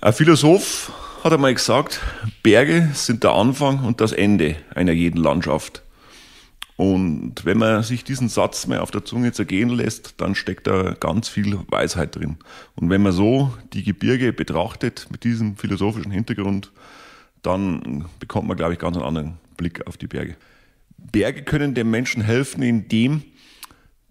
Ein Philosoph hat einmal gesagt, Berge sind der Anfang und das Ende einer jeden Landschaft. Und wenn man sich diesen Satz mal auf der Zunge zergehen lässt, dann steckt da ganz viel Weisheit drin. Und wenn man so die Gebirge betrachtet mit diesem philosophischen Hintergrund, dann bekommt man, glaube ich, ganz einen anderen Blick auf die Berge. Berge können dem Menschen helfen, indem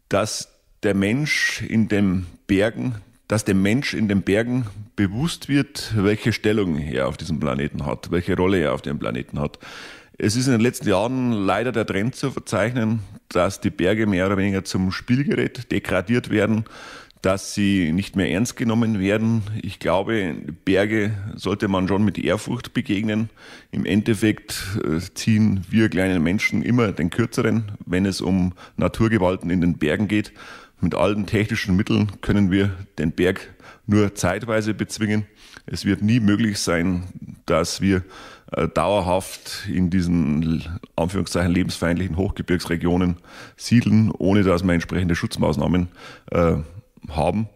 dass der Mensch in den Bergen dass dem Mensch in den Bergen bewusst wird, welche Stellung er auf diesem Planeten hat, welche Rolle er auf dem Planeten hat. Es ist in den letzten Jahren leider der Trend zu verzeichnen, dass die Berge mehr oder weniger zum Spielgerät degradiert werden, dass sie nicht mehr ernst genommen werden. Ich glaube, Berge sollte man schon mit Ehrfurcht begegnen. Im Endeffekt äh, ziehen wir kleinen Menschen immer den kürzeren, wenn es um Naturgewalten in den Bergen geht. Mit allen technischen Mitteln können wir den Berg nur zeitweise bezwingen. Es wird nie möglich sein, dass wir äh, dauerhaft in diesen Anführungszeichen lebensfeindlichen Hochgebirgsregionen siedeln, ohne dass wir entsprechende Schutzmaßnahmen äh, haben.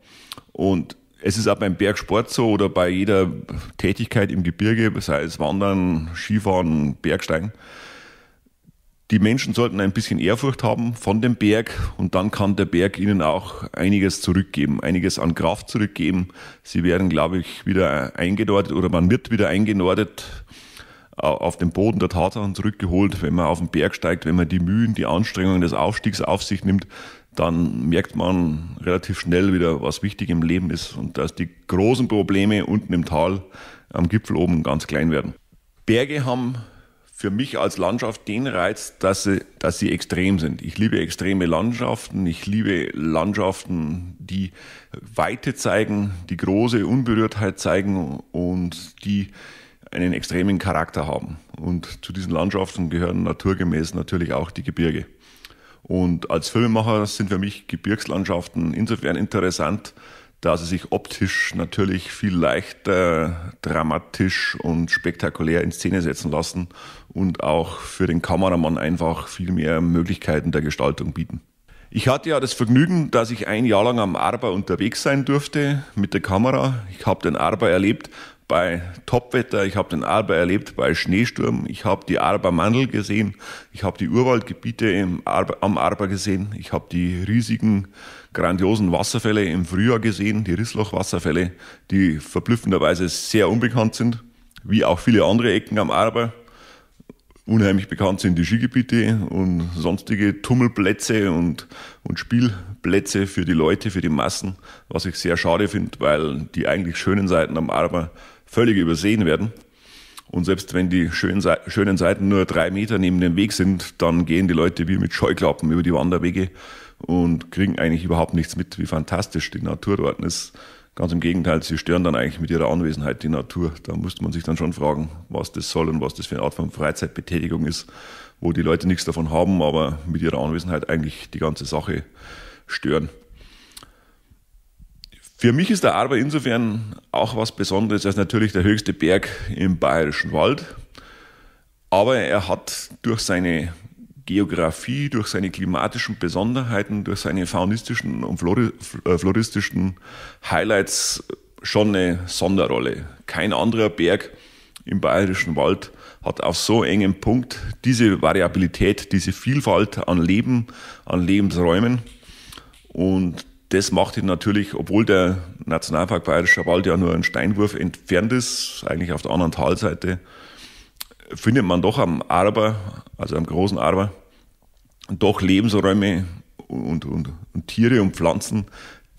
Und es ist auch beim Bergsport so oder bei jeder Tätigkeit im Gebirge, sei es Wandern, Skifahren, Bergsteigen, die Menschen sollten ein bisschen Ehrfurcht haben von dem Berg und dann kann der Berg ihnen auch einiges zurückgeben, einiges an Kraft zurückgeben. Sie werden, glaube ich, wieder eingenordet oder man wird wieder eingenordet äh, auf den Boden der Tatsachen zurückgeholt. Wenn man auf den Berg steigt, wenn man die Mühen, die Anstrengungen des Aufstiegs auf sich nimmt, dann merkt man relativ schnell wieder, was wichtig im Leben ist und dass die großen Probleme unten im Tal am Gipfel oben ganz klein werden. Berge haben für mich als Landschaft den Reiz, dass sie, dass sie extrem sind. Ich liebe extreme Landschaften, ich liebe Landschaften, die Weite zeigen, die große Unberührtheit zeigen und die einen extremen Charakter haben. Und zu diesen Landschaften gehören naturgemäß natürlich auch die Gebirge. Und als Filmemacher sind für mich Gebirgslandschaften insofern interessant, da sie sich optisch natürlich viel leichter dramatisch und spektakulär in Szene setzen lassen und auch für den Kameramann einfach viel mehr Möglichkeiten der Gestaltung bieten. Ich hatte ja das Vergnügen, dass ich ein Jahr lang am Arba unterwegs sein durfte mit der Kamera. Ich habe den Arba erlebt bei Topwetter, ich habe den Arba erlebt bei Schneesturm, ich habe die Arba-Mandel gesehen, ich habe die Urwaldgebiete im Arba, am Arba gesehen, ich habe die riesigen grandiosen Wasserfälle im Frühjahr gesehen, die Risslochwasserfälle, die verblüffenderweise sehr unbekannt sind, wie auch viele andere Ecken am Arber. Unheimlich bekannt sind die Skigebiete und sonstige Tummelplätze und, und Spielplätze für die Leute, für die Massen, was ich sehr schade finde, weil die eigentlich schönen Seiten am Arber völlig übersehen werden. Und selbst wenn die schönen, schönen Seiten nur drei Meter neben dem Weg sind, dann gehen die Leute wie mit Scheuklappen über die Wanderwege und kriegen eigentlich überhaupt nichts mit, wie fantastisch die Natur dort ist. Ganz im Gegenteil, sie stören dann eigentlich mit ihrer Anwesenheit die Natur. Da musste man sich dann schon fragen, was das soll und was das für eine Art von Freizeitbetätigung ist, wo die Leute nichts davon haben, aber mit ihrer Anwesenheit eigentlich die ganze Sache stören. Für mich ist der Arber insofern auch was Besonderes, Er ist natürlich der höchste Berg im Bayerischen Wald. Aber er hat durch seine Geografie, durch seine klimatischen Besonderheiten, durch seine faunistischen und äh, floristischen Highlights schon eine Sonderrolle. Kein anderer Berg im bayerischen Wald hat auf so engem Punkt diese Variabilität, diese Vielfalt an Leben, an Lebensräumen. Und das macht ihn natürlich, obwohl der Nationalpark Bayerischer Wald ja nur ein Steinwurf entfernt ist, eigentlich auf der anderen Talseite, findet man doch am Arber, also am großen Arber, doch Lebensräume und, und, und Tiere und Pflanzen,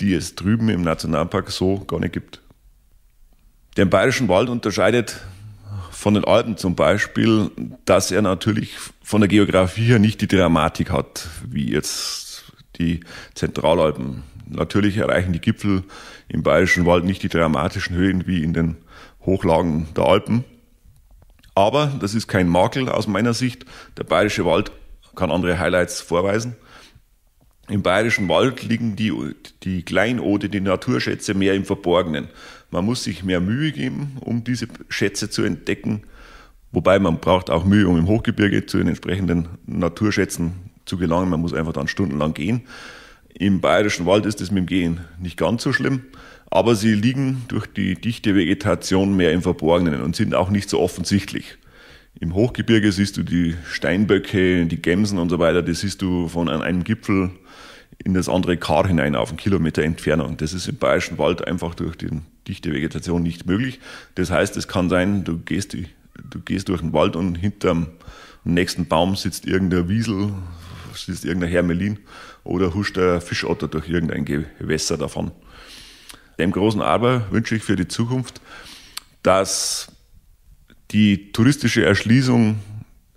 die es drüben im Nationalpark so gar nicht gibt. Den Bayerischen Wald unterscheidet von den Alpen zum Beispiel, dass er natürlich von der Geografie her nicht die Dramatik hat, wie jetzt die Zentralalpen. Natürlich erreichen die Gipfel im Bayerischen Wald nicht die dramatischen Höhen wie in den Hochlagen der Alpen. Aber das ist kein Makel aus meiner Sicht. Der Bayerische Wald kann andere Highlights vorweisen. Im Bayerischen Wald liegen die, die Kleinode, die Naturschätze mehr im Verborgenen. Man muss sich mehr Mühe geben, um diese Schätze zu entdecken. Wobei man braucht auch Mühe, um im Hochgebirge zu den entsprechenden Naturschätzen zu gelangen. Man muss einfach dann stundenlang gehen. Im Bayerischen Wald ist es mit dem Gehen nicht ganz so schlimm, aber sie liegen durch die dichte Vegetation mehr im Verborgenen und sind auch nicht so offensichtlich. Im Hochgebirge siehst du die Steinböcke, die Gemsen und so weiter, die siehst du von einem Gipfel in das andere Kar hinein auf einen Kilometer Entfernung. Das ist im Bayerischen Wald einfach durch die dichte Vegetation nicht möglich. Das heißt, es kann sein, du gehst, du gehst durch den Wald und hinterm nächsten Baum sitzt irgendein Wiesel, sitzt irgendein Hermelin oder huscht der Fischotter durch irgendein Gewässer davon. Dem großen Aber wünsche ich für die Zukunft, dass die touristische Erschließung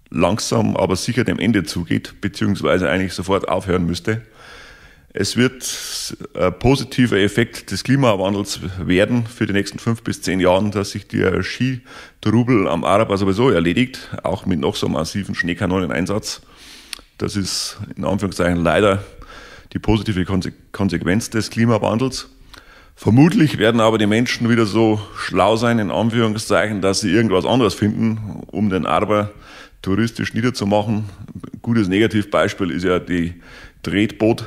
langsam, aber sicher dem Ende zugeht, beziehungsweise eigentlich sofort aufhören müsste. Es wird ein positiver Effekt des Klimawandels werden für die nächsten fünf bis zehn Jahren, dass sich der Skitrubel am Araber also sowieso erledigt, auch mit noch so massiven Schneekanoneneinsatz. Das ist in Anführungszeichen leider die positive Konsequenz des Klimawandels. Vermutlich werden aber die Menschen wieder so schlau sein, in Anführungszeichen, dass sie irgendwas anderes finden, um den Arber touristisch niederzumachen. Ein gutes Negativbeispiel ist ja die Tretboot,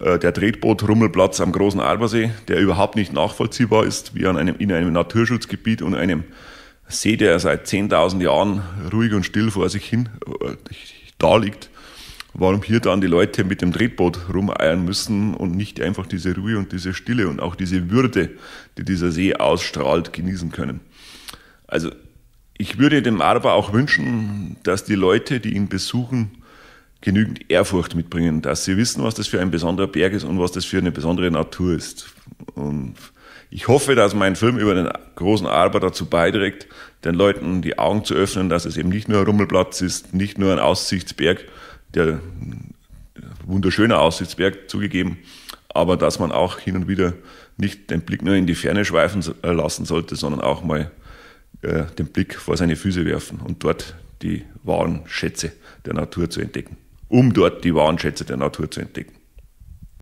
äh, der Tretboot-Rummelplatz am Großen Arbersee, der überhaupt nicht nachvollziehbar ist, wie an einem, in einem Naturschutzgebiet und einem See, der seit 10.000 Jahren ruhig und still vor sich hin äh, da liegt warum hier dann die Leute mit dem Drehboot rumeiern müssen und nicht einfach diese Ruhe und diese Stille und auch diese Würde, die dieser See ausstrahlt, genießen können. Also ich würde dem Arba auch wünschen, dass die Leute, die ihn besuchen, genügend Ehrfurcht mitbringen, dass sie wissen, was das für ein besonderer Berg ist und was das für eine besondere Natur ist. Und ich hoffe, dass mein Film über den großen Arber dazu beiträgt, den Leuten die Augen zu öffnen, dass es eben nicht nur ein Rummelplatz ist, nicht nur ein Aussichtsberg, der wunderschöne Aussichtsberg zugegeben, aber dass man auch hin und wieder nicht den Blick nur in die Ferne schweifen äh, lassen sollte, sondern auch mal äh, den Blick vor seine Füße werfen und dort die wahren Schätze der Natur zu entdecken. Um dort die wahren Schätze der Natur zu entdecken.